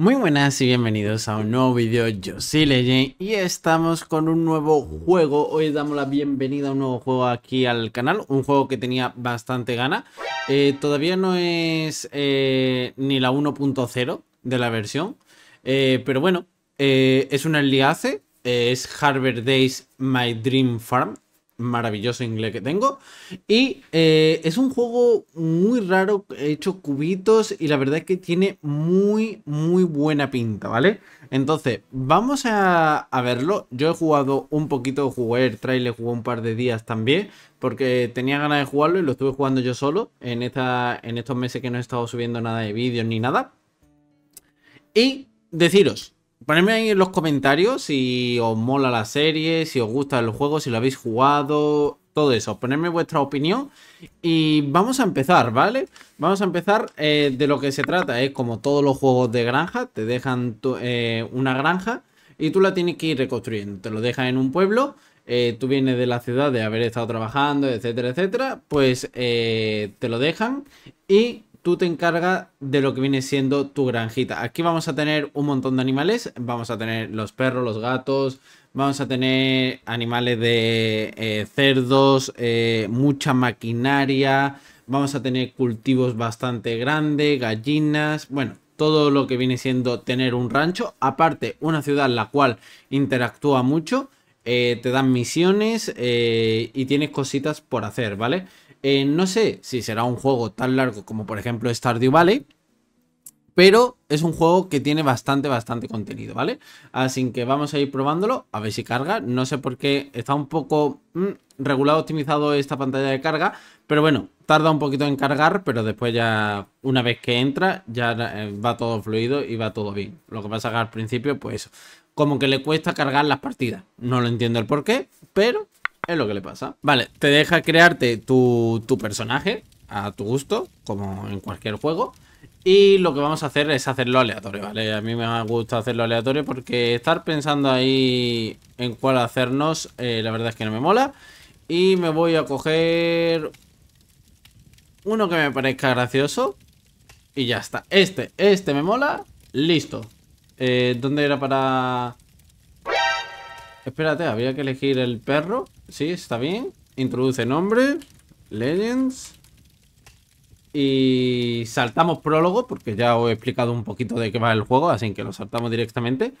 Muy buenas y bienvenidos a un nuevo vídeo, yo soy Legend y estamos con un nuevo juego Hoy damos la bienvenida a un nuevo juego aquí al canal, un juego que tenía bastante gana eh, Todavía no es eh, ni la 1.0 de la versión, eh, pero bueno, es un enlace, es Harvard Days My Dream Farm maravilloso inglés que tengo. Y eh, es un juego muy raro, hecho cubitos y la verdad es que tiene muy, muy buena pinta, ¿vale? Entonces, vamos a, verlo. Yo he jugado un poquito, jugar el trailer, jugué un par de días también, porque tenía ganas de jugarlo y lo estuve jugando yo solo en, esta, en estos meses que no he estado subiendo nada de vídeos ni nada. Y deciros, Ponedme ahí en los comentarios si os mola la serie, si os gusta el juego, si lo habéis jugado, todo eso. Ponedme vuestra opinión y vamos a empezar, ¿vale? Vamos a empezar eh, de lo que se trata. Es como todos los juegos de granja, te dejan eh, una granja y tú la tienes que ir reconstruyendo. Te lo dejan en un pueblo, eh, tú vienes de la ciudad de haber estado trabajando, etcétera, etcétera. Pues te lo dejan y tú te encargas de lo que viene siendo tu granjita. Aquí vamos a tener un montón de animales. Vamos a tener los perros, los gatos. Vamos a tener animales de eh, cerdos, eh, mucha maquinaria. Vamos a tener cultivos bastante grandes, gallinas. Bueno, todo lo que viene siendo tener un rancho. Aparte, una ciudad en la cual interactúa mucho. Eh, te dan misiones y tienes cositas por hacer, ¿vale? Eh, no sé si será un juego tan largo como por ejemplo Stardew Valley, pero es un juego que tiene bastante, bastante contenido, ¿vale? Así que vamos a ir probándolo, a ver si carga. No sé por qué está un poco mm, regulado, optimizado esta pantalla de carga, pero bueno, tarda un poquito en cargar, pero después ya, una vez que entra, ya eh, va todo fluido y va todo bien. Lo que pasa que al principio, pues, como que le cuesta cargar las partidas. No lo entiendo el por qué, pero es lo que le pasa. Vale, te deja crearte tu, personaje a tu gusto, como en cualquier juego. Y lo que vamos a hacer es hacerlo aleatorio, ¿vale? A mí me gusta hacerlo aleatorio porque estar pensando ahí en cuál hacernos, eh, la verdad es que no me mola. Y me voy a coger uno que me parezca gracioso. Y ya está. Este, este me mola. Listo. Eh, ¿Dónde era para...? Espérate, había que elegir el perro. Sí, está bien. Introduce nombre, Legends. Y saltamos prólogo, porque ya os he explicado un poquito de qué va el juego, así que lo saltamos directamente.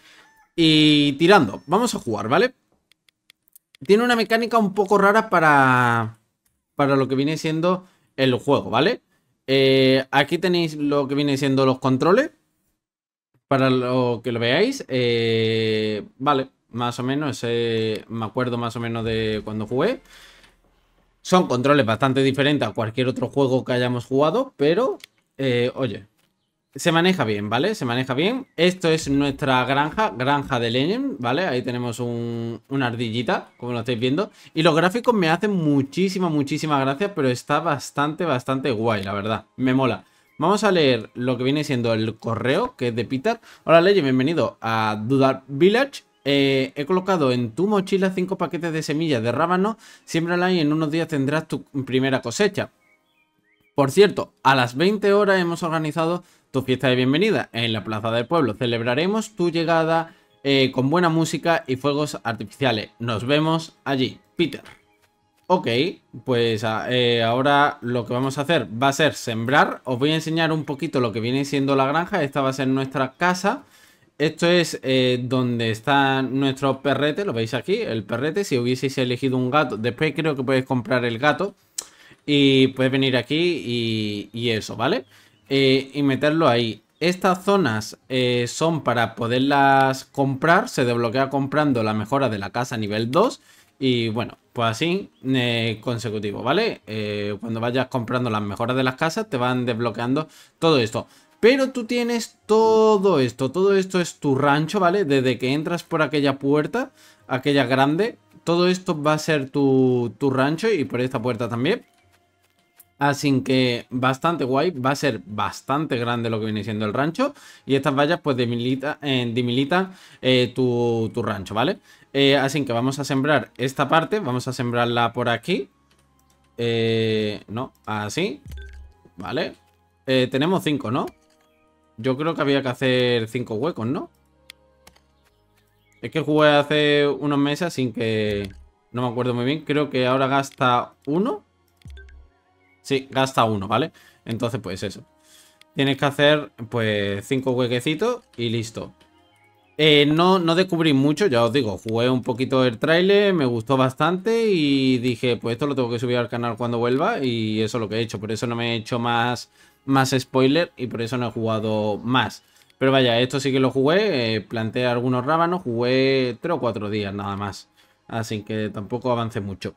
Y tirando, vamos a jugar, ¿vale? Tiene una mecánica un poco rara para, para lo que viene siendo el juego, ¿vale? Eh, aquí tenéis lo que viene siendo los controles, para lo que lo veáis. Eh, vale, más o menos. me acuerdo más o menos de cuando jugué. Son controles bastante diferentes a cualquier otro juego que hayamos jugado, pero, eh, oye, se maneja bien, ¿vale? Se maneja bien. Esto es nuestra granja, granja de Lenin, ¿vale? Ahí tenemos un, una ardillita, como lo estáis viendo. Y los gráficos me hacen muchísima, muchísima gracia, pero está bastante, bastante guay, la verdad. Me mola. Vamos a leer lo que viene siendo el correo, que es de Peter. Hola, Ley, bienvenido a Dudar Village. Eh, he colocado en tu mochila 5 paquetes de semillas de rábano, siembrala y en unos días tendrás tu primera cosecha. Por cierto, a las 20 horas hemos organizado tu fiesta de bienvenida en la Plaza del Pueblo. Celebraremos tu llegada eh, con buena música y fuegos artificiales. Nos vemos allí, Peter. Ok, pues ah, eh, ahora lo que vamos a hacer va a ser sembrar. Os voy a enseñar un poquito lo que viene siendo la granja. Esta va a ser nuestra casa. Esto es eh, donde está nuestro perrete, lo veis aquí, el perrete. Si hubieseis elegido un gato, después creo que puedes comprar el gato. Y puedes venir aquí y, eso, ¿vale? Eh, y meterlo ahí. Estas zonas eh, son para poderlas comprar. Se desbloquea comprando la mejora de la casa nivel 2. Y bueno, pues así consecutivo, ¿vale? cuando vayas comprando las mejoras de las casas te van desbloqueando todo esto. Pero tú tienes todo esto, todo esto es tu rancho, ¿vale? Desde que entras por aquella puerta, aquella grande, todo esto va a ser tu, rancho y por esta puerta también. Así que bastante guay, va a ser bastante grande lo que viene siendo el rancho y estas vallas pues demilitan eh, eh, tu, rancho, ¿vale? Eh, así que vamos a sembrar esta parte, vamos a sembrarla por aquí, no, así, ¿vale? tenemos cinco, ¿no? Yo creo que había que hacer cinco huecos, ¿no? Es que jugué hace unos meses sin que... No me acuerdo muy bien. Creo que ahora gasta uno. Sí, gasta uno, ¿vale? Entonces, pues eso. Tienes que hacer, pues, cinco huequecitos y listo. Eh, no, no descubrí mucho, ya os digo. Jugué un poquito el trailer, me gustó bastante y dije, pues esto lo tengo que subir al canal cuando vuelva y eso es lo que he hecho. Por eso no me he hecho más más spoiler y por eso no he jugado más. Pero vaya, esto sí que lo jugué, eh, Planté algunos rábanos, jugué 3 o 4 días nada más. Así que tampoco avance mucho.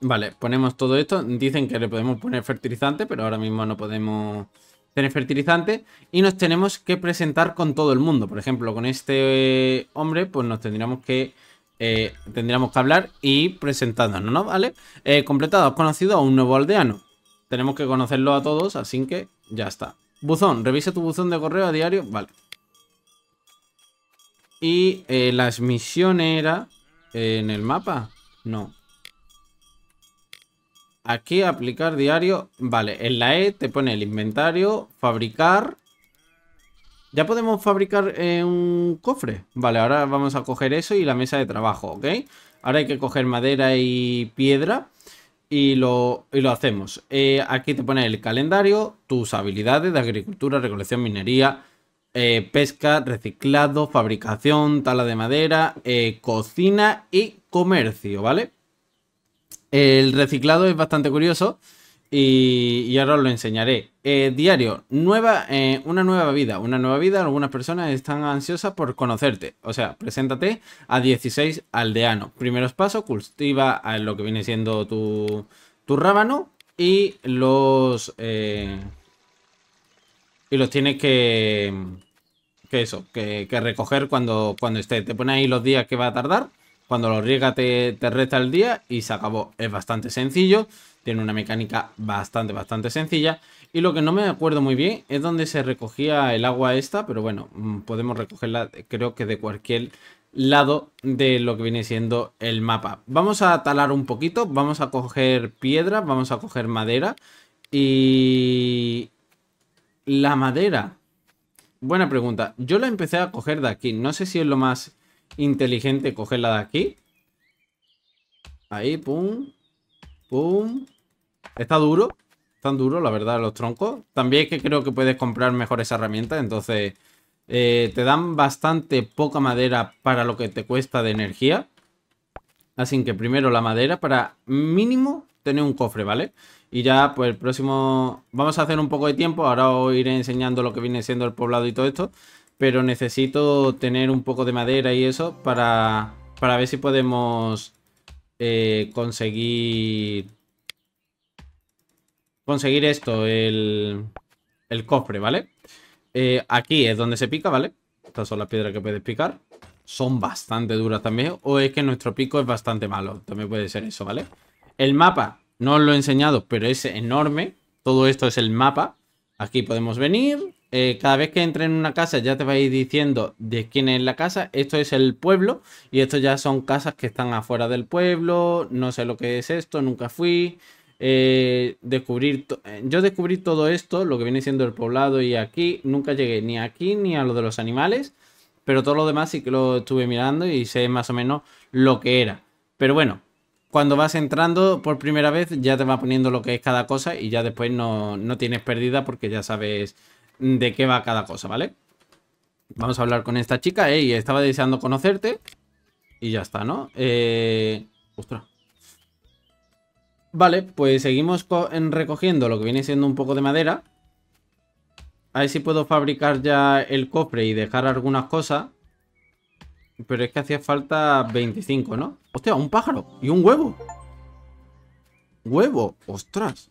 Vale, ponemos todo esto. Dicen que le podemos poner fertilizante, pero ahora mismo no podemos tener fertilizante. Y nos tenemos que presentar con todo el mundo. Por ejemplo, con este hombre, pues nos tendríamos que... Eh, tendríamos que hablar y presentarnos, ¿no? ¿Vale? Eh, completado, has conocido a un nuevo aldeano. Tenemos que conocerlo a todos, así que ya está. Buzón, revisa tu buzón de correo a diario. Vale. Y eh, las misiones era eh, en el mapa. No. Aquí aplicar diario. Vale, en la E te pone el inventario, fabricar. Ya podemos fabricar eh, un cofre. Vale, ahora vamos a coger eso y la mesa de trabajo, ¿ok? Ahora hay que coger madera y piedra y lo, hacemos. Eh, aquí te pone el calendario, tus habilidades de agricultura, recolección, minería, eh, pesca, reciclado, fabricación, tala de madera, eh, cocina y comercio, ¿vale? El reciclado es bastante curioso y, ahora os lo enseñaré. Eh, diario, nueva, eh, una nueva vida. Una nueva vida. Algunas personas están ansiosas por conocerte. O sea, preséntate a 16 aldeanos. Primeros pasos, cultiva a lo que viene siendo tu, rábano. Y los. Eh, y los tienes que. Que eso, que, que, recoger cuando, cuando esté. Te pone ahí los días que va a tardar. Cuando lo riega te, te resta el día y se acabó. Es bastante sencillo. Tiene una mecánica bastante, bastante sencilla. Y lo que no me acuerdo muy bien es dónde se recogía el agua esta, pero bueno, mm, podemos recogerla creo que de cualquier lado de lo que viene siendo el mapa. Vamos a talar un poquito, vamos a coger piedra, vamos a coger madera y... La madera. Buena pregunta. Yo la empecé a coger de aquí. No sé si es lo más inteligente cogerla de aquí. Ahí, pum. Pum. Está duro, están duros, la verdad, los troncos. También es que creo que puedes comprar mejores herramientas, entonces eh, te dan bastante poca madera para lo que te cuesta de energía. Así que primero la madera para mínimo tener un cofre, ¿vale? Y ya, pues el próximo... Vamos a hacer un poco de tiempo, ahora os iré enseñando lo que viene siendo el poblado y todo esto. Pero necesito tener un poco de madera y eso para, para ver si podemos eh, conseguir conseguir esto, el, el cofre, ¿vale? Eh, aquí es donde se pica, ¿vale? Estas son las piedras que puedes picar. Son bastante duras también. O es que nuestro pico es bastante malo. También puede ser eso, ¿vale? El mapa, no os lo he enseñado, pero es enorme. Todo esto es el mapa. Aquí podemos venir. Eh, cada vez que entre en una casa ya te vais diciendo de quién es la casa. Esto es el pueblo. Y esto ya son casas que están afuera del pueblo. No sé lo que es esto, nunca fui. Eh, descubrir, eh, yo descubrí todo esto, lo que viene siendo el poblado y aquí, nunca llegué ni aquí ni a lo de los animales, pero todo lo demás sí que lo estuve mirando y sé más o menos lo que era. Pero bueno, cuando vas entrando por primera vez ya te va poniendo lo que es cada cosa y ya después no, no tienes pérdida porque ya sabes de qué va cada cosa, ¿vale? Vamos a hablar con esta chica, ¿eh? y estaba deseando conocerte y ya está, ¿no? Eh... Ostras. Vale, pues seguimos recogiendo lo que viene siendo un poco de madera. A ver si puedo fabricar ya el cofre y dejar algunas cosas. Pero es que hacía falta 25, ¿no? Hostia, un pájaro y un huevo. Huevo, ostras.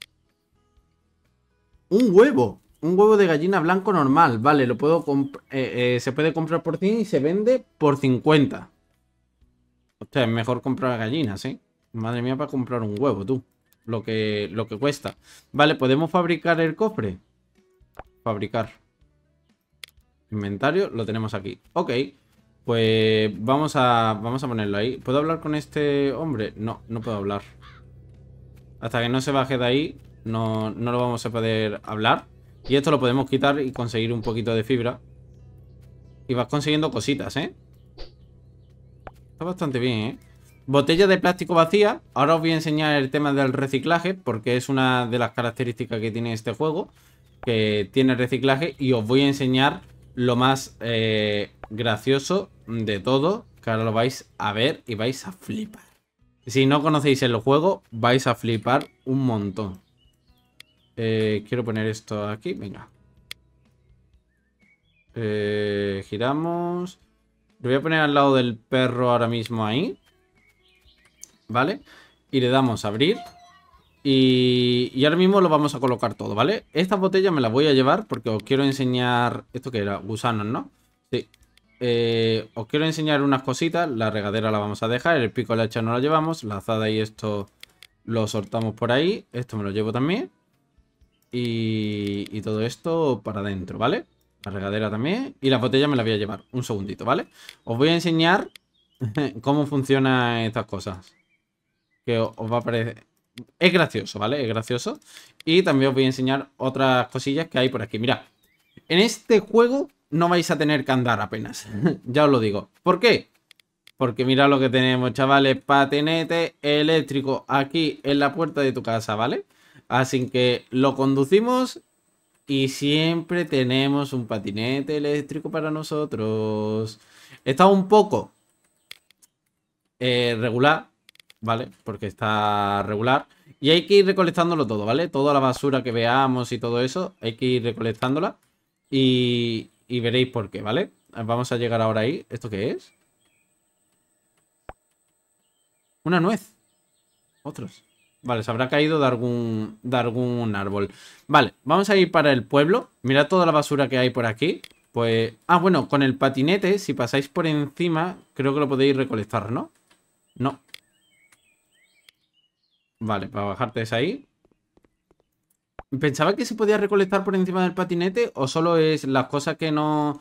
Un huevo. Un huevo de gallina blanco normal. Vale, lo puedo eh, eh, se puede comprar por 100 y se vende por 50. Hostia, es mejor comprar gallinas, ¿eh? Madre mía, para comprar un huevo, tú lo que, lo que cuesta. Vale, ¿podemos fabricar el cofre? Fabricar. Inventario, lo tenemos aquí. Ok, pues vamos a, vamos a ponerlo ahí. ¿Puedo hablar con este hombre? No, no puedo hablar. Hasta que no se baje de ahí, no, no lo vamos a poder hablar. Y esto lo podemos quitar y conseguir un poquito de fibra. Y vas consiguiendo cositas, ¿eh? Está bastante bien, ¿eh? Botella de plástico vacía. Ahora os voy a enseñar el tema del reciclaje, porque es una de las características que tiene este juego, que tiene reciclaje, y os voy a enseñar lo más eh, gracioso de todo, que ahora lo vais a ver y vais a flipar. Si no conocéis el juego, vais a flipar un montón. Eh, quiero poner esto aquí, venga. Eh, giramos. Lo voy a poner al lado del perro ahora mismo ahí. ¿vale? Y le damos a abrir. Y, y, ahora mismo lo vamos a colocar todo, ¿vale? esta botella me la voy a llevar porque os quiero enseñar... ¿Esto que era? Gusanos, ¿no? Sí. Eh, os quiero enseñar unas cositas. La regadera la vamos a dejar. El pico de la hacha no la llevamos. La azada y esto lo soltamos por ahí. Esto me lo llevo también. Y, y todo esto para adentro, ¿vale? La regadera también. Y la botella me la voy a llevar. Un segundito, ¿vale? Os voy a enseñar cómo funcionan estas cosas que os va a parecer... Es gracioso, ¿vale? Es gracioso. Y también os voy a enseñar otras cosillas que hay por aquí. Mirad, en este juego no vais a tener que andar apenas. ya os lo digo. ¿Por qué? Porque mira lo que tenemos, chavales. Patinete eléctrico aquí en la puerta de tu casa, ¿vale? Así que lo conducimos y siempre tenemos un patinete eléctrico para nosotros. Está un poco eh, regular, ¿vale? Porque está regular. Y hay que ir recolectándolo todo, ¿vale? Toda la basura que veamos y todo eso, hay que ir recolectándola. Y, y veréis por qué, ¿vale? Vamos a llegar ahora ahí. ¿Esto qué es? Una nuez. Otros. Vale, se habrá caído de algún, de algún árbol. Vale, vamos a ir para el pueblo. Mirad toda la basura que hay por aquí. Pues... Ah, bueno, con el patinete, si pasáis por encima, creo que lo podéis recolectar, ¿no? No. Vale, para bajarte es ahí. Pensaba que se podía recolectar por encima del patinete o solo es las cosas que no...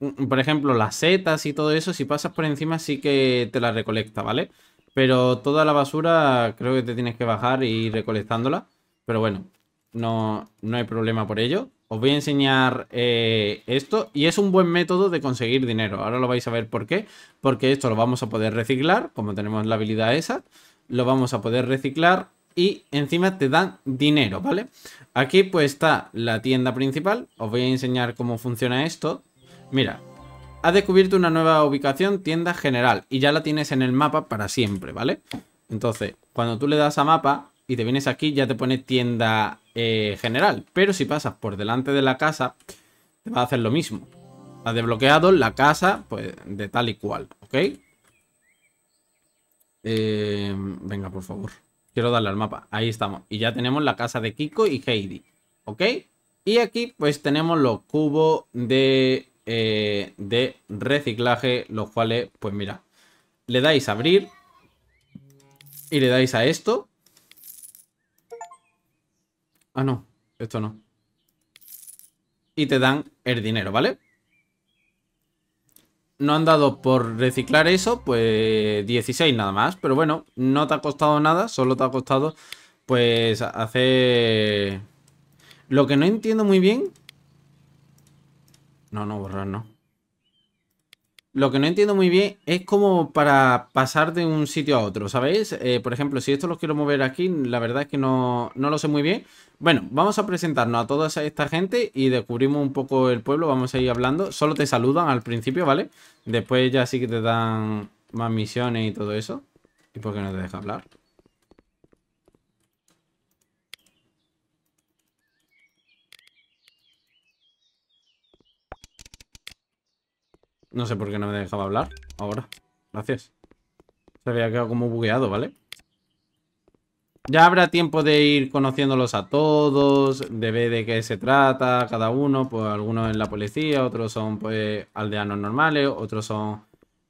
Mm, por ejemplo, las setas y todo eso, si pasas por encima sí que te la recolecta, ¿vale? Pero toda la basura creo que te tienes que bajar y ir recolectándola. Pero bueno, no, no hay problema por ello. Os voy a enseñar eh, esto y es un buen método de conseguir dinero. Ahora lo vais a ver por qué. Porque esto lo vamos a poder reciclar, como tenemos la habilidad esa lo vamos a poder reciclar y encima te dan dinero, ¿vale? Aquí pues está la tienda principal, os voy a enseñar cómo funciona esto. Mira, ha descubierto una nueva ubicación, tienda general, y ya la tienes en el mapa para siempre, ¿vale? Entonces, cuando tú le das a mapa y te vienes aquí, ya te pone tienda eh, general, pero si pasas por delante de la casa, te va a hacer lo mismo. Ha desbloqueado la casa, pues, de tal y cual, ¿ok? Em, venga, por favor. Quiero darle al mapa. Ahí estamos. Y ya tenemos la casa de Kiko y Heidi. ¿Ok? Y aquí pues tenemos los cubos de, eh, de reciclaje, los cuales, pues mira, le dais a abrir y le dais a esto. Ah, no, esto no. Y te dan el dinero, ¿vale? no han dado por reciclar eso, pues 16 nada más. Pero bueno, no te ha costado nada, solo te ha costado pues hacer... Lo que no entiendo muy bien... No, no, borrar no. Lo que no entiendo muy bien es como para pasar de un sitio a otro, ¿sabéis? Eh, por ejemplo, si esto lo quiero mover aquí, la verdad es que no, no, lo sé muy bien. Bueno, vamos a presentarnos a toda esta gente y descubrimos un poco el pueblo, vamos a ir hablando. Solo te saludan al principio, ¿vale? Después ya sí que te dan más misiones y todo eso. ¿Y por qué no te deja hablar? No sé por qué no me dejaba hablar ahora. Gracias. Se había quedado como bugueado, ¿vale? Ya habrá tiempo de ir conociéndolos a todos, de ver de qué se trata cada uno, pues algunos en la policía, otros son pues aldeanos normales, otros son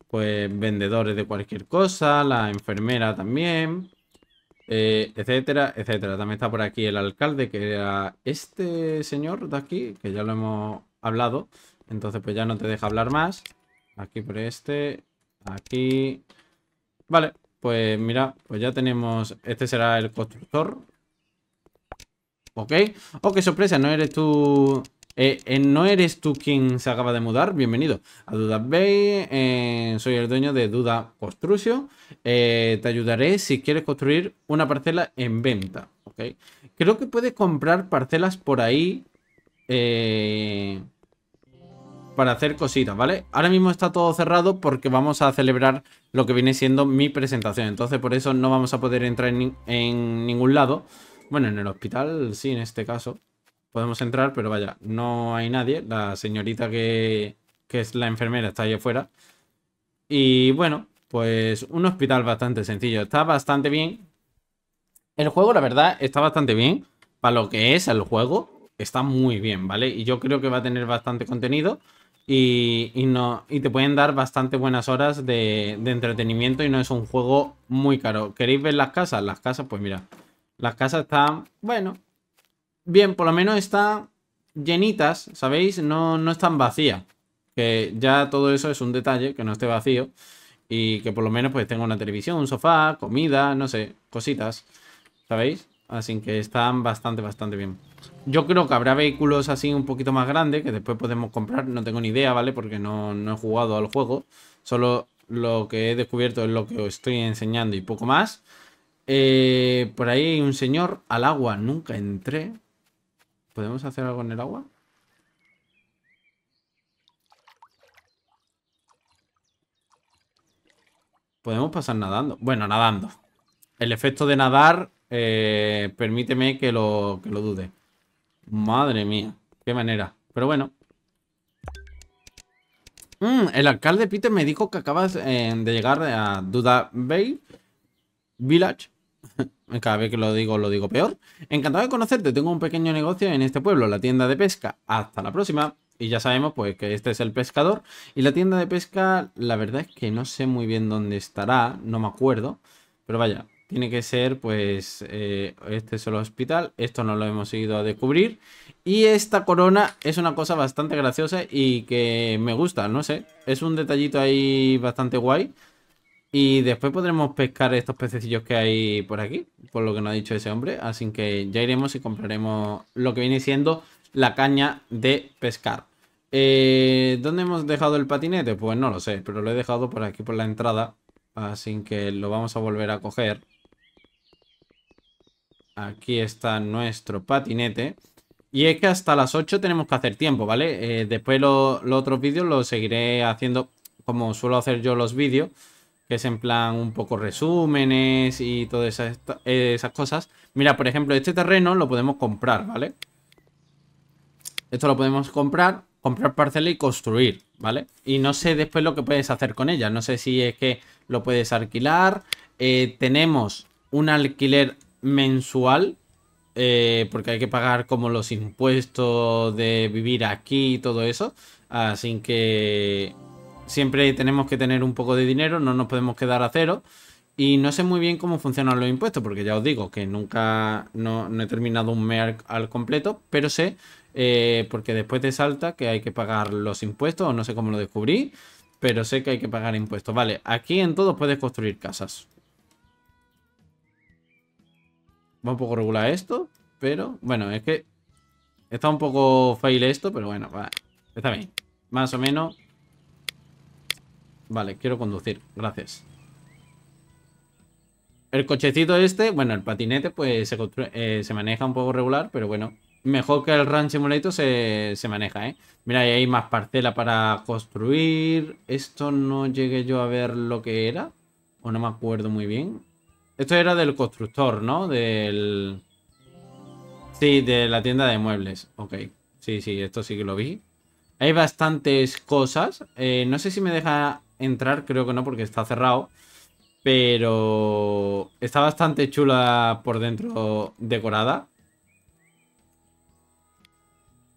pues vendedores de cualquier cosa, la enfermera también, eh, etcétera, etcétera. También está por aquí el alcalde, que era este señor de aquí, que ya lo hemos hablado, entonces pues ya no te deja hablar más. Aquí por este, aquí... Vale, pues mira, pues ya tenemos... Este será el constructor. Ok. Oh, qué sorpresa, no eres tú... Eh, eh, no eres tú quien se acaba de mudar, bienvenido a Duda Bay, eh, soy el dueño de Duda Construcio, te ayudaré si quieres construir una parcela en venta, ¿ok? Creo que puedes comprar parcelas por ahí, eh, para hacer cositas, ¿vale? Ahora mismo está todo cerrado porque vamos a celebrar lo que viene siendo mi presentación. Entonces por eso no vamos a poder entrar en, ningún lado. Bueno, en el hospital sí, en este caso. Podemos entrar, pero vaya, no hay nadie. La señorita que, que es la enfermera está ahí afuera. Y bueno, pues un hospital bastante sencillo. Está bastante bien. El juego, la verdad, está bastante bien. Para lo que es el juego, está muy bien, ¿vale? Y yo creo que va a tener bastante contenido y, no, te pueden dar bastante buenas horas de, entretenimiento y no es un juego muy caro. ¿Queréis ver las casas? Las casas, pues mira, las casas están, bueno, bien, por lo menos están llenitas, ¿sabéis? No, no están vacías. Que ya todo eso es un detalle, que no esté vacío y que por lo menos pues tenga una televisión, un sofá, comida, no sé, cositas, ¿sabéis? Así que están bastante, bastante bien. Yo creo que habrá vehículos así un poquito más grandes que después podemos comprar. No tengo ni idea, ¿vale? Porque no, he jugado al juego. Solo lo que he descubierto es lo que os estoy enseñando y poco más. Eh, por ahí un señor al agua. Nunca entré. ¿Podemos hacer algo en el agua? Podemos pasar nadando. Bueno, nadando. El efecto de nadar, eh, permíteme que lo, que lo dude. Madre mía, qué manera. Pero bueno. Mm, el alcalde Peter me dijo que acabas eh, de llegar a Duda Bay Village. Cada vez que lo digo, lo digo peor. Encantado de conocerte. Tengo un pequeño negocio en este pueblo, la tienda de pesca. Hasta la próxima. Y ya sabemos pues que este es el pescador. Y la tienda de pesca, la verdad es que no sé muy bien dónde estará. No me acuerdo. Pero vaya, tiene que ser pues eh, este solo hospital, esto no lo hemos ido a descubrir y esta corona es una cosa bastante graciosa y que me gusta, no sé, es un detallito ahí bastante guay y después podremos pescar estos pececillos que hay por aquí, por lo que nos ha dicho ese hombre, así que ya iremos y compraremos lo que viene siendo la caña de pescar. Eh, ¿Dónde hemos dejado el patinete? Pues no lo sé, pero lo he dejado por aquí, por la entrada. Así que lo vamos a volver a coger. Aquí está nuestro patinete. Y es que hasta las 8 tenemos que hacer tiempo, ¿vale? Eh, después los otros vídeos los seguiré haciendo como suelo hacer yo los vídeos, que es en plan un poco resúmenes y todas esas, cosas. Mira, por ejemplo, este terreno lo podemos comprar, ¿vale? Esto lo podemos comprar, comprar parcela y construir, ¿vale? Y no sé después lo que puedes hacer con ella. No sé si es que lo puedes alquilar. Eh, tenemos un alquiler mensual, eh, porque hay que pagar como los impuestos de vivir aquí y todo eso. Así que siempre tenemos que tener un poco de dinero, no nos podemos quedar a cero. Y no sé muy bien cómo funcionan los impuestos, porque ya os digo que nunca no, he terminado un mes al, completo, pero sé, eh, porque después te salta que hay que pagar los impuestos, no sé cómo lo descubrí, pero sé que hay que pagar impuestos. Vale, aquí en todo puedes construir casas. Va un poco regular esto, pero... Bueno, es que... Está un poco fail esto, pero bueno, va. Está bien. Más o menos. Vale, quiero conducir. Gracias. El cochecito este, bueno, el patinete, pues se, eh, maneja un poco regular, pero bueno. Mejor que el Ranch Simulator se, maneja, ¿eh? Mira, y hay más parcela para construir. Esto no llegué yo a ver lo que era. O no me acuerdo muy bien. Esto era del constructor, ¿no? Del... Sí, de la tienda de muebles. Ok. Sí, sí, esto sí que lo vi. Hay bastantes cosas. Eh, no sé si me deja entrar, creo que no, porque está cerrado. Pero está bastante chula por dentro decorada.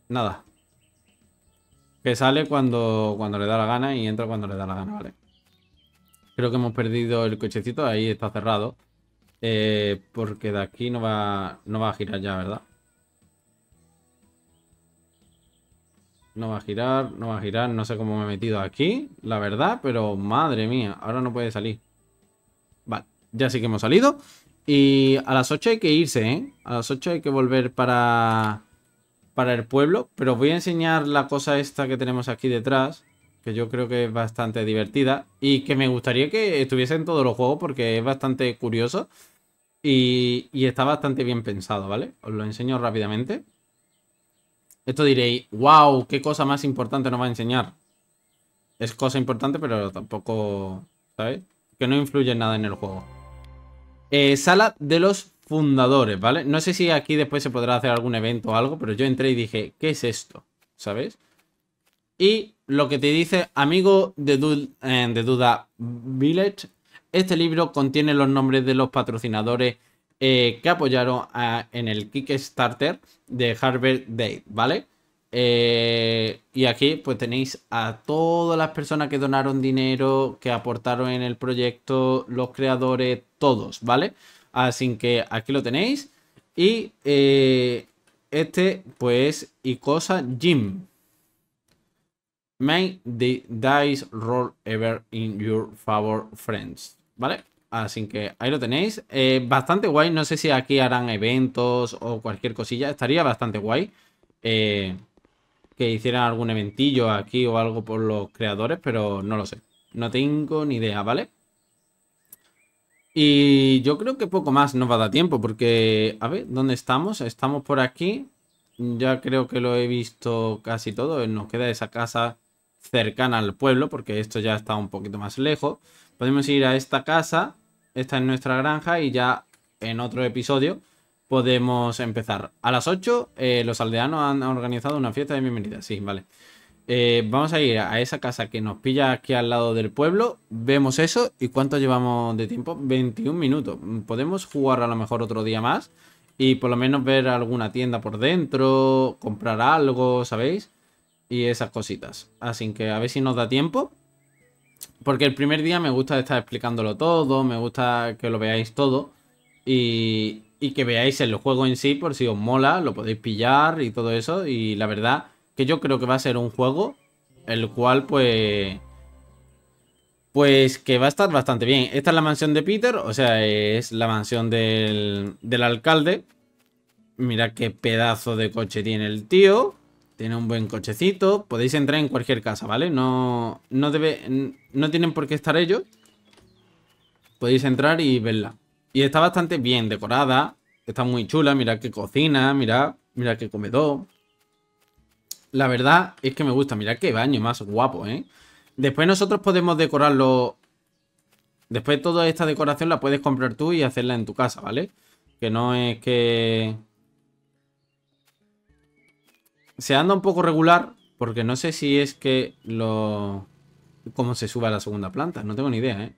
Nada. Que sale cuando, cuando le da la gana y entra cuando le da la gana, ¿vale? Creo que hemos perdido el cochecito, ahí está cerrado. Eh, porque de aquí no va, no va a girar ya, ¿verdad? No va a girar, no va a girar. No sé cómo me he metido aquí, la verdad, pero madre mía, ahora no puede salir. Vale, ya sí que hemos salido. Y a las 8 hay que irse, ¿eh? A las 8 hay que volver para, para el pueblo. Pero os voy a enseñar la cosa esta que tenemos aquí detrás que yo creo que es bastante divertida y que me gustaría que estuviese en todos los juegos porque es bastante curioso y, está bastante bien pensado, ¿vale? Os lo enseño rápidamente. Esto diréis, wow, qué cosa más importante nos va a enseñar. Es cosa importante, pero tampoco, ¿sabes? Que no influye nada en el juego. Eh, sala de los fundadores, ¿vale? No sé si aquí después se podrá hacer algún evento o algo, pero yo entré y dije, ¿qué es esto? ¿Sabes? Y lo que te dice amigo eh, de, Duda Village. Este libro contiene los nombres de los patrocinadores eh, que apoyaron en el Kickstarter de Harvard Day, ¿vale? Eh, y aquí pues tenéis a todas las personas que donaron dinero, que aportaron en el proyecto, los creadores, todos, ¿vale? Así que aquí lo tenéis. Y este pues y cosa, Jim, Make the dice roll ever in your favor, friends. ¿Vale? Así que ahí lo tenéis. Eh, bastante guay. No sé si aquí harán eventos o cualquier cosilla. Estaría bastante guay. Eh, que hicieran algún eventillo aquí o algo por los creadores, pero no lo sé. No tengo ni idea, ¿vale? Y yo creo que poco más nos va a dar tiempo porque... A ver, ¿dónde estamos? Estamos por aquí. Ya creo que lo he visto casi todo. Nos queda esa casa cercana al pueblo, porque esto ya está un poquito más lejos. Podemos ir a esta casa, esta es nuestra granja y ya en otro episodio podemos empezar. A las 8 eh, los aldeanos han organizado una fiesta de bienvenida, sí, vale. Eh, vamos a ir a esa casa que nos pilla aquí al lado del pueblo, vemos eso y cuánto llevamos de tiempo, 21 minutos. Podemos jugar a lo mejor otro día más y por lo menos ver alguna tienda por dentro, comprar algo, ¿sabéis? y esas cositas. Así que a ver si nos da tiempo. Porque el primer día me gusta estar explicándolo todo, me gusta que lo veáis todo y, que veáis el juego en sí por si os mola, lo podéis pillar y todo eso. Y la verdad que yo creo que va a ser un juego el cual pues... Pues que va a estar bastante bien. Esta es la mansión de Peter, o sea, es la mansión del, del alcalde. Mira qué pedazo de coche tiene el tío. Tiene un buen cochecito. Podéis entrar en cualquier casa, ¿vale? No, no, debe, no tienen por qué estar ellos. Podéis entrar y verla. Y está bastante bien decorada. Está muy chula. Mirad qué cocina. mira mirad qué comedor. La verdad es que me gusta. Mirad qué baño más guapo, ¿eh? Después nosotros podemos decorarlo. Después toda esta decoración la puedes comprar tú y hacerla en tu casa, ¿vale? Que no es que se anda un poco regular porque no sé si es que lo... ¿Cómo se sube a la segunda planta? No tengo ni idea, ¿eh?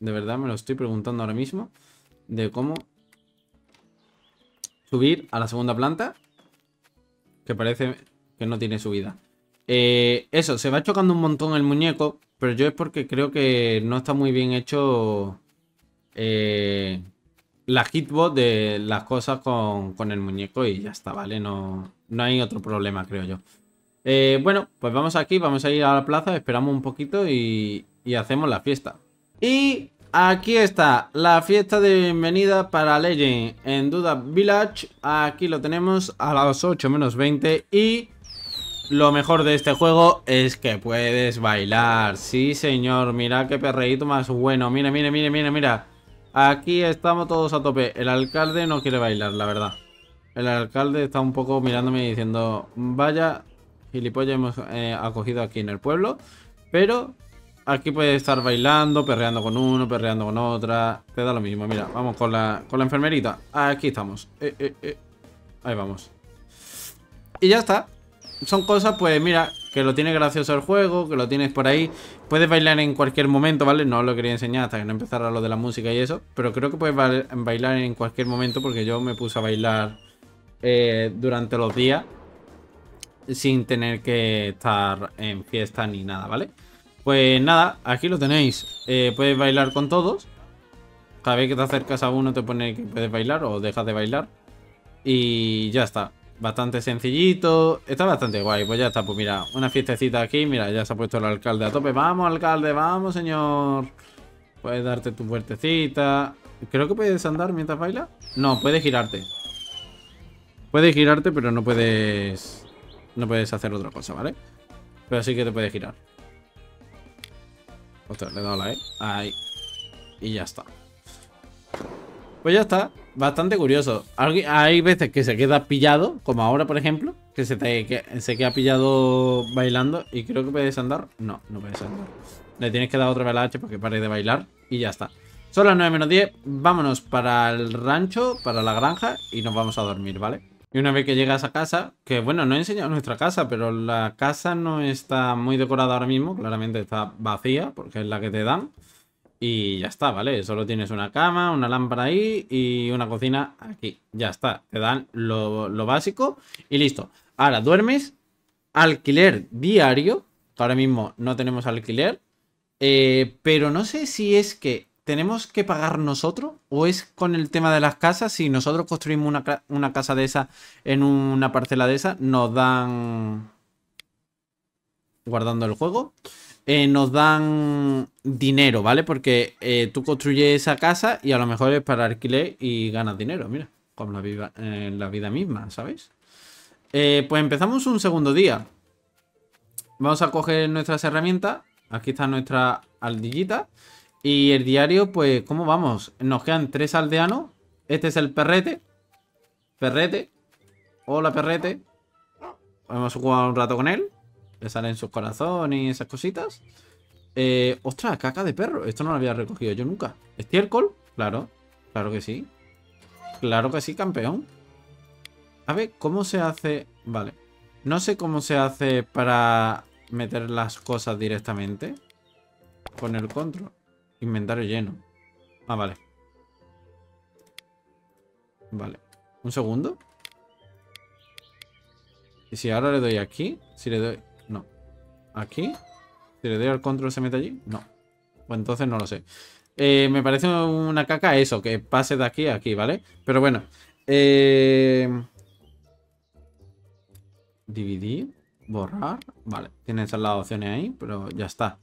De verdad me lo estoy preguntando ahora mismo. De cómo subir a la segunda planta. Que parece que no tiene subida. Eh, eso, se va chocando un montón el muñeco. Pero yo es porque creo que no está muy bien hecho... Eh, la hitbox de las cosas con, con el muñeco y ya está, ¿vale? No... No hay otro problema, creo yo. Eh, bueno, pues vamos aquí, vamos a ir a la plaza, esperamos un poquito y, hacemos la fiesta. Y aquí está, la fiesta de bienvenida para Legend en Duda Village. Aquí lo tenemos a las 8 menos 20 y... Lo mejor de este juego es que puedes bailar. Sí, señor. Mira qué perreíto más bueno. Mira, mira, mira, mira, mira. Aquí estamos todos a tope. El alcalde no quiere bailar, la verdad. El alcalde está un poco mirándome y diciendo, vaya gilipollas hemos eh, acogido aquí en el pueblo, pero aquí puedes estar bailando, perreando con uno, perreando con otra, te da lo mismo. Mira, vamos con la, con la enfermerita. Aquí estamos. Eh, eh, ahí vamos. Y ya está. Son cosas, pues mira, que lo tiene gracioso el juego, que lo tienes por ahí. Puedes bailar en cualquier momento, ¿vale? No lo quería enseñar hasta que no empezara lo de la música y eso, pero creo que puedes bailar en cualquier momento porque yo me puse a bailar eh, durante los días sin tener que estar en fiesta ni nada, ¿vale? Pues nada, aquí lo tenéis. Eh, puedes bailar con todos. Cada vez que te acercas a uno te pone que puedes bailar o dejas de bailar. Y ya está. Bastante sencillito. Está bastante guay. Pues ya está. Pues mira, una fiestecita aquí. Mira, ya se ha puesto el alcalde a tope. Vamos, alcalde, vamos, señor. Puedes darte tu fuertecita. Creo que puedes andar mientras bailas. No, puedes girarte. Puedes girarte, pero no puedes... No puedes hacer otra cosa, ¿vale? Pero sí que te puedes girar. Ostras, le he dado la E. Ahí. Y ya está. Pues ya está. Bastante curioso. Hay veces que se queda pillado, como ahora, por ejemplo. Que se, se queda pillado bailando. Y creo que puedes andar. No, no puedes andar. Le tienes que dar otra vez la H para que pare de bailar. Y ya está. Son las 9 menos 10. Vámonos para el rancho, para la granja. Y nos vamos a dormir, ¿vale? Y una vez que llegas a casa, que bueno, no he enseñado nuestra casa, pero la casa no está muy decorada ahora mismo, claramente está vacía, porque es la que te dan. Y ya está, ¿vale? Solo tienes una cama, una lámpara ahí y una cocina aquí. Ya está, te dan lo, básico y listo. Ahora, duermes, alquiler diario, ahora mismo no tenemos alquiler, eh, pero no sé si es que tenemos que pagar nosotros? ¿O es con el tema de las casas? Si nosotros construimos una, casa de esa en una parcela de esa, nos dan... Guardando el juego. Eh, nos dan dinero, ¿vale? Porque eh, tú construyes esa casa y a lo mejor es para alquiler y ganas dinero, mira, Con la, vida, eh, la vida misma, ¿sabéis? pues empezamos un segundo día. Vamos a coger nuestras herramientas. Aquí está nuestra aldillita. Y el diario, pues, ¿cómo vamos? Nos quedan tres aldeanos. Este es el perrete. Perrete. Hola, perrete. Hemos jugado un rato con él. Le salen sus corazones y esas cositas. Eh, ostras, caca de perro. Esto no lo había recogido yo nunca. ¿Estiércol? Claro. Claro que sí. Claro que sí, campeón. A ver, ¿cómo se hace? Vale. No sé cómo se hace para meter las cosas directamente. Con el control. Inventario lleno. Ah, vale. Vale. ¿Un segundo? Y si ahora le doy aquí, si le doy... No. ¿Aquí? Si le doy al control se mete allí, no. Pues entonces no lo sé. Eh, me parece una caca eso, que pase de aquí a aquí, ¿vale? Pero bueno. Eh, dividir, borrar. Vale, tienes las opciones ahí, pero ya está.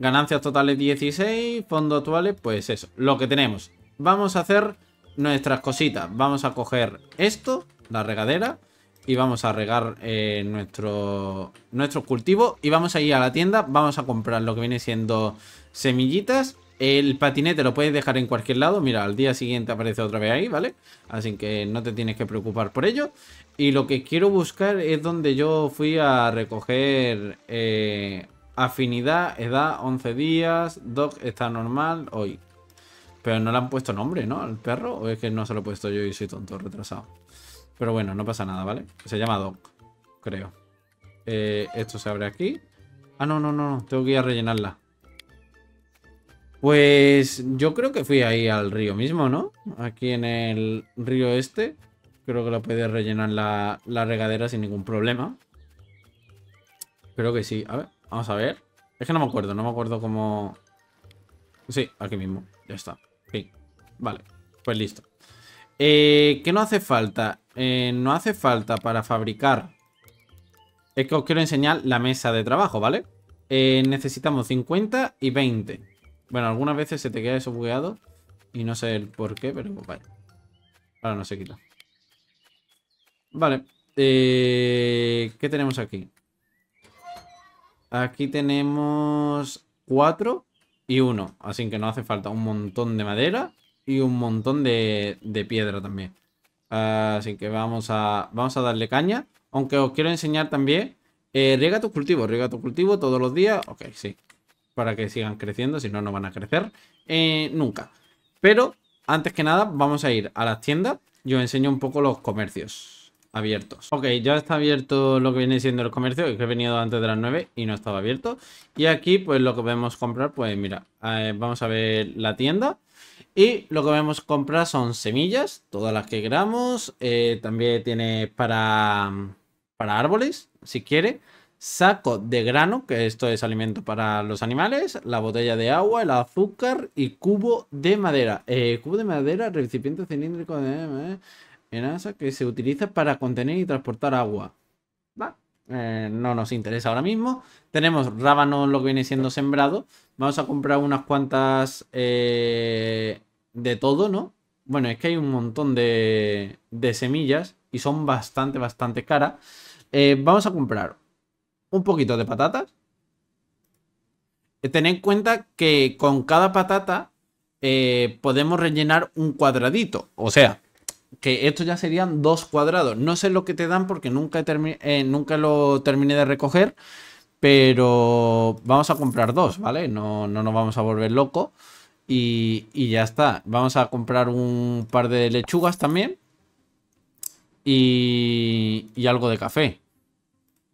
Ganancias totales 16, fondos actuales, pues eso, lo que tenemos. Vamos a hacer nuestras cositas. Vamos a coger esto, la regadera, y vamos a regar eh, nuestro, nuestro cultivo. Y vamos a ir a la tienda, vamos a comprar lo que viene siendo semillitas. El patinete lo puedes dejar en cualquier lado. Mira, al día siguiente aparece otra vez ahí, ¿vale? Así que no te tienes que preocupar por ello. Y lo que quiero buscar es donde yo fui a recoger... Eh, Afinidad, edad, 11 días. doc está normal hoy. Pero no le han puesto nombre, ¿no? Al perro. O es que no se lo he puesto yo y soy tonto, retrasado. Pero bueno, no pasa nada, ¿vale? Se llama doc creo. Eh, esto se abre aquí. Ah, no, no, no, no. Tengo que ir a rellenarla. Pues yo creo que fui ahí al río mismo, ¿no? Aquí en el río este. Creo que la puede rellenar la regadera sin ningún problema. Creo que sí. A ver. Vamos a ver. Es que no me acuerdo, no me acuerdo cómo... Sí, aquí mismo. Ya está. Vale, pues listo. Eh, ¿Qué no hace falta? Eh, no hace falta para fabricar... Es que os quiero enseñar la mesa de trabajo, ¿vale? Eh, necesitamos 50 y 20. Bueno, algunas veces se te queda eso bugueado. Y no sé el por qué, pero vale. Ahora no se quita. Vale. ¿Qué tenemos aquí? Aquí tenemos cuatro y uno. Así que no hace falta un montón de madera y un montón de, piedra también. así que vamos a, vamos a darle caña. Aunque os quiero enseñar también. Eh, riega tus cultivos, riega tu cultivo todos los días. Ok, sí. Para que sigan creciendo, si no, no van a crecer eh, nunca. Pero antes que nada, vamos a ir a las tiendas. Yo enseño un poco los comercios abiertos. Ok, ya está abierto lo que viene siendo el comercio, que he venido antes de las 9 y no estaba abierto. Y aquí, pues lo que podemos comprar, pues mira, eh, vamos a ver la tienda. Y lo que podemos comprar son semillas, todas las que queramos. Eh, también tiene para, para árboles, si quiere. Saco de grano, que esto es alimento para los animales. La botella de agua, el azúcar y cubo de madera. Eh, cubo de madera, recipiente cilíndrico de... Enasa que se utiliza para contener y transportar agua. Eh, no nos interesa ahora mismo. Tenemos rábano, lo que viene siendo sembrado. Vamos a comprar unas cuantas eh, de todo, ¿no? Bueno, es que hay un montón de, semillas y son bastante, bastante caras. Eh, vamos a comprar un poquito de patatas. Tened en cuenta que con cada patata podemos rellenar un cuadradito. O sea, que esto ya serían dos cuadrados. No sé lo que te dan porque nunca, eh, nunca lo terminé de recoger, pero vamos a comprar dos, ¿vale? No, nos vamos a volver loco y, ya está. Vamos a comprar un par de lechugas también y, algo de café.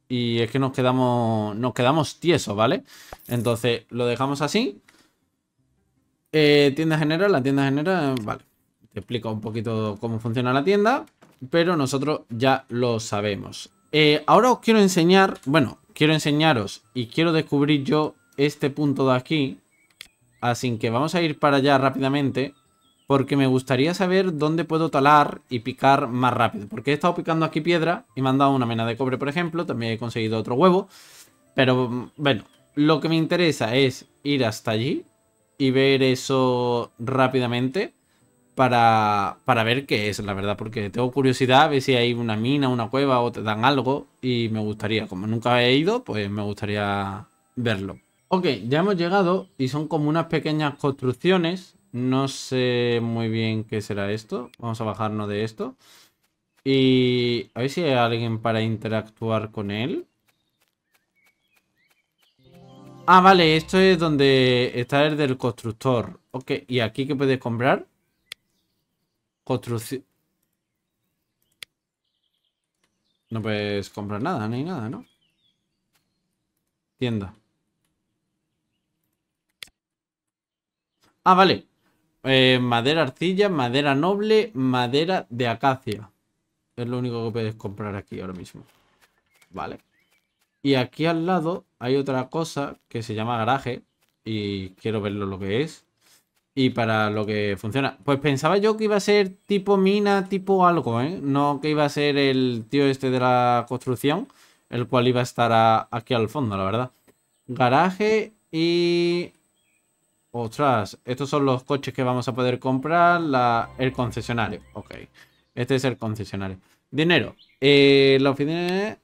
Y es que nos quedamos, nos quedamos tiesos, ¿vale? Entonces lo dejamos así. Eh, tienda general, la tienda general, vale. Te explica un poquito cómo funciona la tienda, pero nosotros ya lo sabemos. Eh, ahora os quiero enseñar, bueno, quiero enseñaros y quiero descubrir yo este punto de aquí. Así que vamos a ir para allá rápidamente. Porque me gustaría saber dónde puedo talar y picar más rápido. Porque he estado picando aquí piedra y me han dado una mena de cobre, por ejemplo. También he conseguido otro huevo. Pero mm, bueno, lo que me interesa es ir hasta allí y ver eso rápidamente para, ver qué es, la verdad, porque tengo curiosidad a ver si hay una mina, una cueva o te dan algo y me gustaría, como nunca he ido, pues me gustaría verlo. Ok, ya hemos llegado y son como unas pequeñas construcciones. No sé muy bien qué será esto. Vamos a bajarnos de esto. Y a ver si hay alguien para interactuar con él. Ah, vale, esto es donde está el del constructor. Ok, ¿y aquí qué puedes comprar? Construcción. No puedes comprar nada, ni nada, ¿no? Tienda. Ah, vale. Eh, madera arcilla, madera noble, madera de acacia. Es lo único que puedes comprar aquí ahora mismo. Vale. Y aquí al lado hay otra cosa que se llama garaje. Y quiero verlo lo que es y para lo que funciona. Pues pensaba yo que iba a ser tipo mina, tipo algo, ¿eh? No que iba a ser el tío este de la construcción, el cual iba a estar aquí al fondo, la verdad. Garaje y... Ostras, estos son los coches que vamos a poder comprar, la, el concesionario. Ok, este es el concesionario. Dinero. Eh, la oficina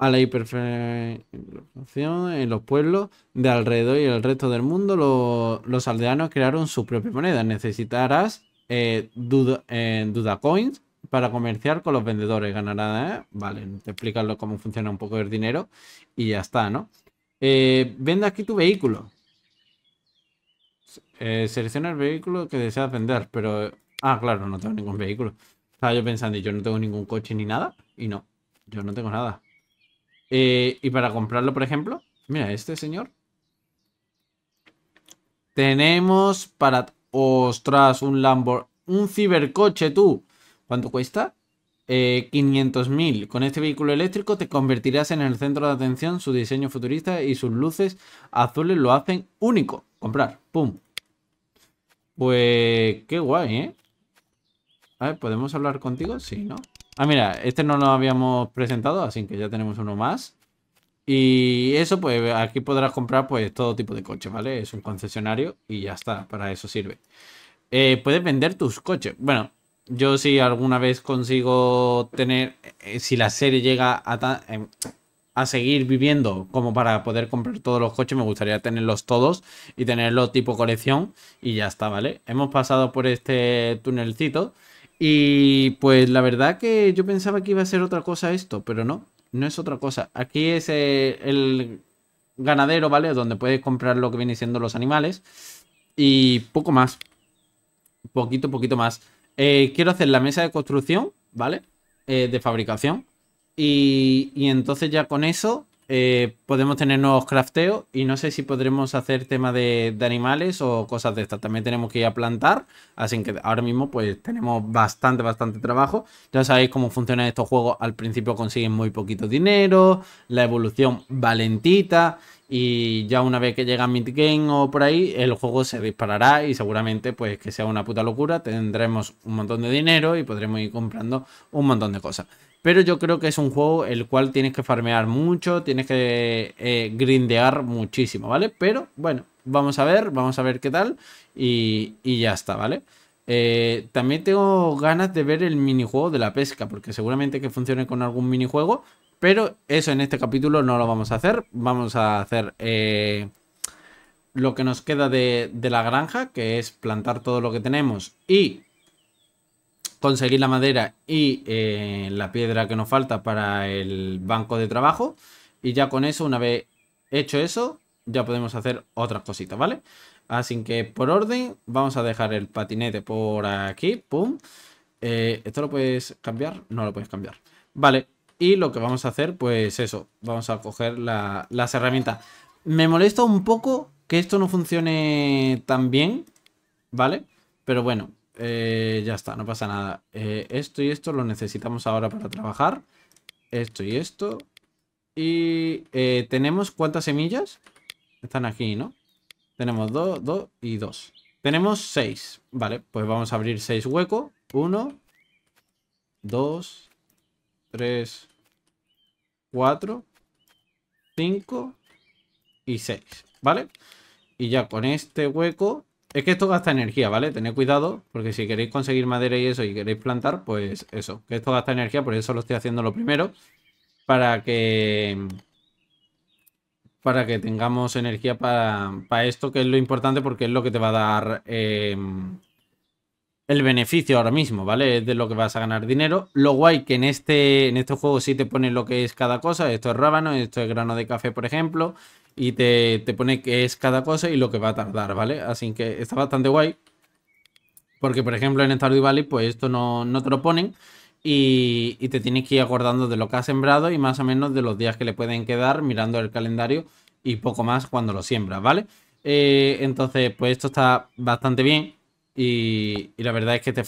a la hiperinflación en los pueblos de alrededor y el resto del mundo, los aldeanos crearon su propia moneda. Necesitarás eh, eh, duda, coins para comerciar con los vendedores. Ganarás, ¿eh? vale, te explico cómo funciona un poco el dinero y ya está, ¿no? vende aquí tu vehículo. selecciona el vehículo que deseas vender, pero... Ah, claro, no tengo ningún vehículo. Estaba yo pensando, y yo no tengo ningún coche ni nada. Y no, yo no tengo nada. Eh, y para comprarlo, por ejemplo, mira, este señor. Tenemos para... Ostras, un Lamborghini. Un cibercoche, tú. ¿Cuánto cuesta? 500.000. Eh, Con este vehículo eléctrico te convertirás en el centro de atención. Su diseño futurista y sus luces azules lo hacen único. Comprar. Pum. Pues qué guay, ¿eh? A ver, ¿podemos hablar contigo? Sí, ¿no? Ah, mira, este no lo habíamos presentado, así que ya tenemos uno más. Y eso, pues aquí podrás comprar pues todo tipo de coches, ¿vale? Es un concesionario y ya está, para eso sirve. Eh, puedes vender tus coches. Bueno, yo si alguna vez consigo tener, eh, si la serie llega a, em, a seguir viviendo como para poder comprar todos los coches, me gustaría tenerlos todos y tenerlo tipo colección y ya está, ¿vale? Hemos pasado por este túnelcito y pues la verdad que yo pensaba que iba a ser otra cosa esto, pero no, no es otra cosa. Aquí es eh, el ganadero, ¿vale? Donde puedes comprar lo que vienen siendo los animales y poco más. Poquito, poquito más. Eh, quiero hacer la mesa de construcción, ¿vale? Eh, de fabricación. Y, y entonces ya con eso eh, podemos tener nuevos crafteos y no sé si podremos hacer tema de, animales o cosas de estas. También tenemos que ir a plantar, así que ahora mismo pues tenemos bastante, bastante trabajo. Ya sabéis cómo funcionan estos juegos, al principio consiguen muy poquito dinero, la evolución valentita y ya una vez que llega game o por ahí, el juego se disparará y seguramente pues que sea una puta locura, tendremos un montón de dinero y podremos ir comprando un montón de cosas. Pero yo creo que es un juego el cual tienes que farmear mucho, tienes que eh, grindear muchísimo, ¿vale? Pero bueno, vamos a ver, vamos a ver qué tal y, ya está, ¿vale? Eh, también tengo ganas de ver el minijuego de la pesca, porque seguramente que funcione con algún minijuego, pero eso en este capítulo no lo vamos a hacer. Vamos a hacer eh, lo que nos queda de la granja, que es plantar todo lo que tenemos y conseguir la madera y eh, la piedra que nos falta para el banco de trabajo. Y ya con eso, una vez hecho eso, ya podemos hacer otras cositas, ¿vale? Así que por orden, vamos a dejar el patinete por aquí, pum. Eh, ¿Esto lo puedes cambiar? No lo puedes cambiar. Vale, y lo que vamos a hacer, pues eso, vamos a coger las herramientas. Me molesta un poco que esto no funcione tan bien, ¿vale? Pero bueno, eh, ya está, no pasa nada. Eh, esto y esto lo necesitamos ahora para trabajar. Esto y esto. Y eh, tenemos cuántas semillas. Están aquí, ¿no? Tenemos dos, dos y dos. Tenemos seis. Vale, pues vamos a abrir seis huecos. Uno, dos, tres, cuatro, cinco y seis. ¿Vale? Y ya con este hueco es que esto gasta energía, ¿vale? Tened cuidado, porque si queréis conseguir madera y eso y queréis plantar, pues eso, que esto gasta energía, por eso lo estoy haciendo lo primero, para que para que tengamos energía para, esto, que es lo importante porque es lo que te va a dar eh, el beneficio ahora mismo, ¿vale? Es de lo que vas a ganar dinero. Lo guay que en este, en este juego sí te pone lo que es cada cosa. Esto es rábano, esto es grano de café, por ejemplo. Y te, te pone qué es cada cosa y lo que va a tardar, ¿vale? Así que está bastante guay. Porque, por ejemplo, en Stardew Valley, pues esto no, te lo ponen. Y, te tienes que ir acordando de lo que has sembrado y más o menos de los días que le pueden quedar mirando el calendario y poco más cuando lo siembras, ¿vale? Eh, entonces, pues esto está bastante bien. Y, la verdad es que te,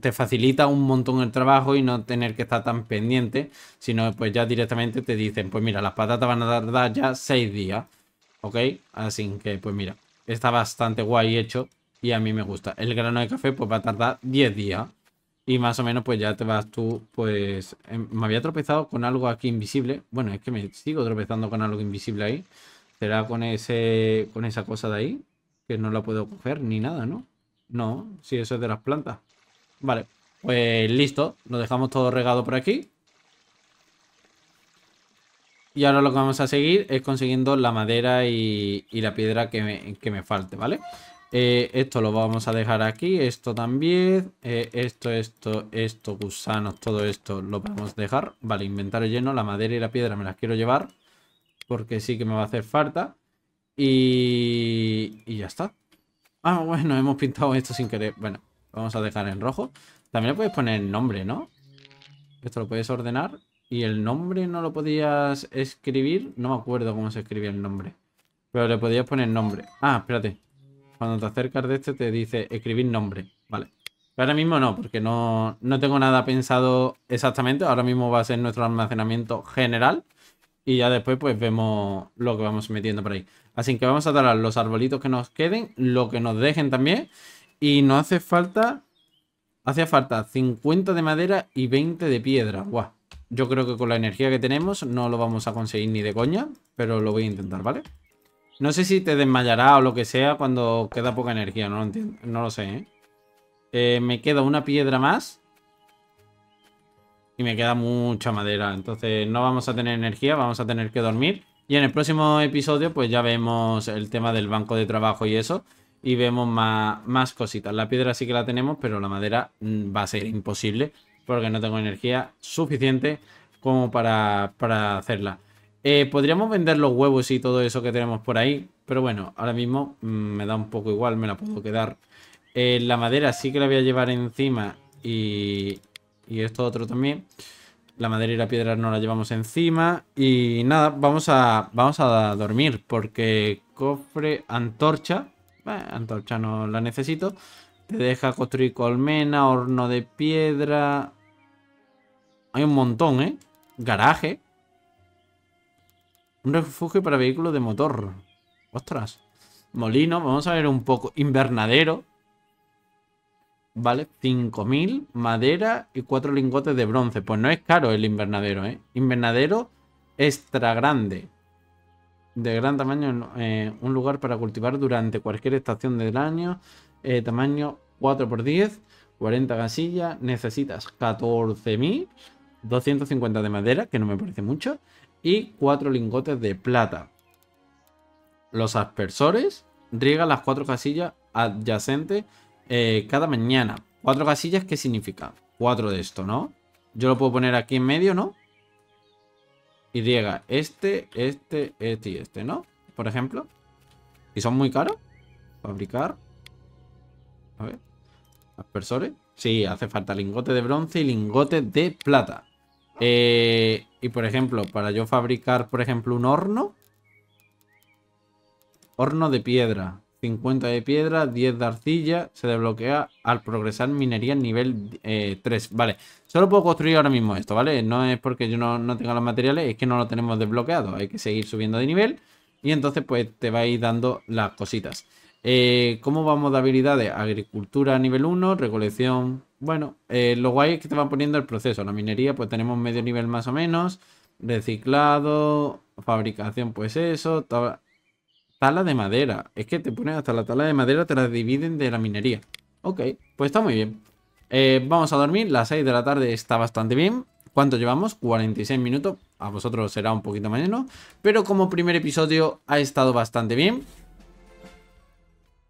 te, facilita un montón el trabajo y no tener que estar tan pendiente, sino pues ya directamente te dicen, pues mira, las patatas van a tardar ya seis días, ¿ok? Así que pues mira, está bastante guay hecho y a mí me gusta. El grano de café pues va a tardar 10 días y más o menos pues ya te vas tú, pues em, me había tropezado con algo aquí invisible, bueno, es que me sigo tropezando con algo invisible ahí, será con, ese, con esa cosa de ahí, que no la puedo coger ni nada, ¿no? No, si eso es de las plantas. Vale, pues listo. Lo dejamos todo regado por aquí. Y ahora lo que vamos a seguir es consiguiendo la madera y, la piedra que me, falte, ¿vale? Eh, esto lo vamos a dejar aquí, esto también, eh, esto, esto, esto, gusanos, todo esto lo podemos dejar. Vale, inventario lleno, la madera y la piedra me las quiero llevar porque sí que me va a hacer falta. Y, y ya está. Ah, bueno, hemos pintado esto sin querer. Bueno, vamos a dejar en rojo. También le puedes poner nombre, ¿no? Esto lo puedes ordenar. Y el nombre no lo podías escribir. No me acuerdo cómo se escribía el nombre. Pero le podías poner nombre. Ah, espérate. Cuando te acercas de este te dice escribir nombre. Vale. Pero ahora mismo no, porque no, no tengo nada pensado exactamente. Ahora mismo va a ser nuestro almacenamiento general. Y ya después pues vemos lo que vamos metiendo por ahí. Así que vamos a talar los arbolitos que nos queden, lo que nos dejen también. Y nos hace falta... Hace falta 50 de madera y 20 de piedra. Guau. Yo creo que con la energía que tenemos no lo vamos a conseguir ni de coña, pero lo voy a intentar, ¿vale? No sé si te desmayará o lo que sea cuando queda poca energía, no lo no lo sé, ¿eh? eh, me queda una piedra más y me queda mucha madera. Entonces no vamos a tener energía, vamos a tener que dormir. Y en el próximo episodio pues ya vemos el tema del banco de trabajo y eso. Y vemos más, cositas. La piedra sí que la tenemos, pero la madera mm, va a ser imposible porque no tengo energía suficiente como para, hacerla. Eh, podríamos vender los huevos y todo eso que tenemos por ahí, pero bueno, ahora mismo mm, me da un poco igual, me la puedo quedar. Eh, la madera sí que la voy a llevar encima y, y esto otro también. La madera y la piedra no la llevamos encima. Y nada, vamos a, vamos a dormir porque cofre, antorcha, eh, antorcha no la necesito. Te deja construir colmena, horno de piedra. Hay un montón, ¿eh? Garaje. Un refugio para vehículos de motor. Ostras. Molino, vamos a ver un poco. Invernadero. Vale, 5.000, madera y 4 lingotes de bronce. Pues no es caro el invernadero, ¿eh? Invernadero extra grande. De gran tamaño, eh, un lugar para cultivar durante cualquier estación del año. Eh, tamaño 4x10, 40 casillas. Necesitas 14.250 de madera, que no me parece mucho. Y 4 lingotes de plata. Los aspersores riega las 4 casillas adyacentes eh, cada mañana. Cuatro casillas, ¿qué significa? Cuatro de esto, ¿no? Yo lo puedo poner aquí en medio, ¿no? Y diga: este, este, este y este, ¿no? Por ejemplo. ¿Y son muy caros? Fabricar. A ver. Aspersores. Sí, hace falta lingote de bronce y lingote de plata. Eh, y por ejemplo, para yo fabricar, por ejemplo, un horno. Horno de piedra. 50 de piedra, 10 de arcilla, se desbloquea al progresar minería nivel 3, eh, vale. Solo puedo construir ahora mismo esto, ¿vale? No es porque yo no, tenga los materiales, es que no lo tenemos desbloqueado, hay que seguir subiendo de nivel y entonces pues te va a ir dando las cositas. Eh, ¿Cómo vamos de habilidades? Agricultura nivel 1, recolección, bueno, eh, lo guay es que te van poniendo el proceso, la minería pues tenemos medio nivel más o menos, reciclado, fabricación pues eso, Tala de madera. Es que te ponen hasta la tala de madera, te la dividen de la minería. Ok, pues está muy bien. Eh, vamos a dormir, las 6 de la tarde está bastante bien. ¿Cuánto llevamos? 46 minutos. A vosotros será un poquito mañana, pero como primer episodio ha estado bastante bien.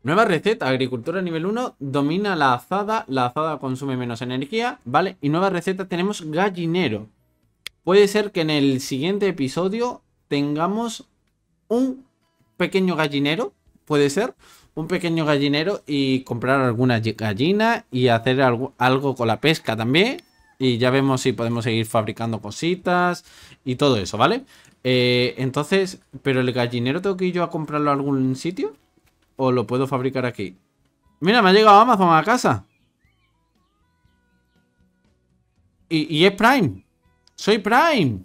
Nueva receta, agricultura nivel 1, domina la azada, la azada consume menos energía, ¿vale? Y nueva receta tenemos gallinero. Puede ser que en el siguiente episodio tengamos un pequeño gallinero, puede ser, un pequeño gallinero y comprar alguna gallina y hacer algo, con la pesca también. Y ya vemos si podemos seguir fabricando cositas y todo eso, ¿vale? Eh, entonces, ¿pero el gallinero tengo que ir yo a comprarlo a algún sitio? ¿O lo puedo fabricar aquí? Mira, me ha llegado Amazon a casa. Y, y es Prime. Soy Prime.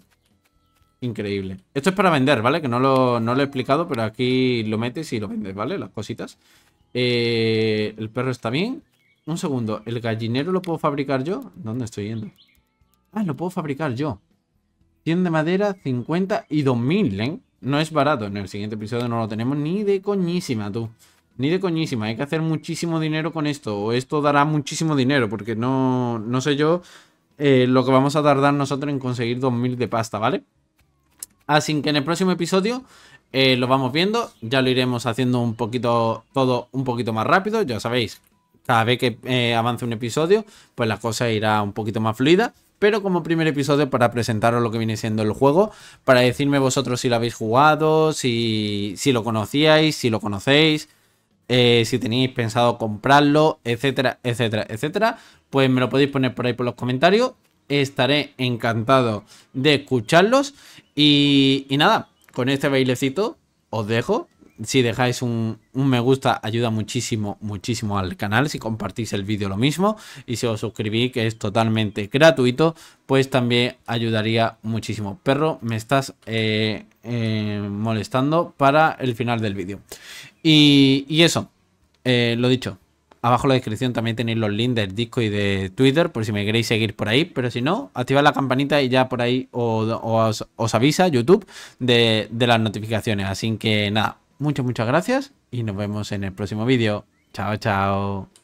Increíble. Esto es para vender, ¿vale? Que no lo, no lo he explicado, pero aquí lo metes y lo vendes, ¿vale? Las cositas. Eh, el perro está bien. Un segundo, ¿el gallinero lo puedo fabricar yo? ¿Dónde estoy yendo? Ah, lo puedo fabricar yo. 100 de madera, 50 y 2000, ¿eh? No es barato. En el siguiente episodio no lo tenemos ni de coñísima, tú. Ni de coñísima. Hay que hacer muchísimo dinero con esto. O esto dará muchísimo dinero, porque no, no sé yo eh, lo que vamos a tardar nosotros en conseguir 2000 de pasta, ¿vale? Así que en el próximo episodio eh, lo vamos viendo. Ya lo iremos haciendo un poquito, todo un poquito más rápido. Ya sabéis, cada vez que eh, avance un episodio, pues la cosa irá un poquito más fluida. Pero como primer episodio para presentaros lo que viene siendo el juego, para decirme vosotros si lo habéis jugado, si, lo conocíais, si lo conocéis, eh, si tenéis pensado comprarlo, etcétera, etcétera, etcétera, pues me lo podéis poner por ahí por los comentarios estaré encantado de escucharlos. Y, nada, con este bailecito os dejo. Si dejáis un, me gusta ayuda muchísimo, muchísimo al canal. Si compartís el vídeo lo mismo. Y si os suscribís, que es totalmente gratuito, pues también ayudaría muchísimo. Perro, me estás eh, eh, molestando para el final del vídeo. Y, eso, eh, lo dicho, Abajo en la descripción también tenéis los links del disco y de Twitter por si me queréis seguir por ahí. Pero si no, activad la campanita y ya por ahí os, avisa YouTube de las notificaciones. Así que nada, muchas, muchas gracias y nos vemos en el próximo vídeo. Chao, chao.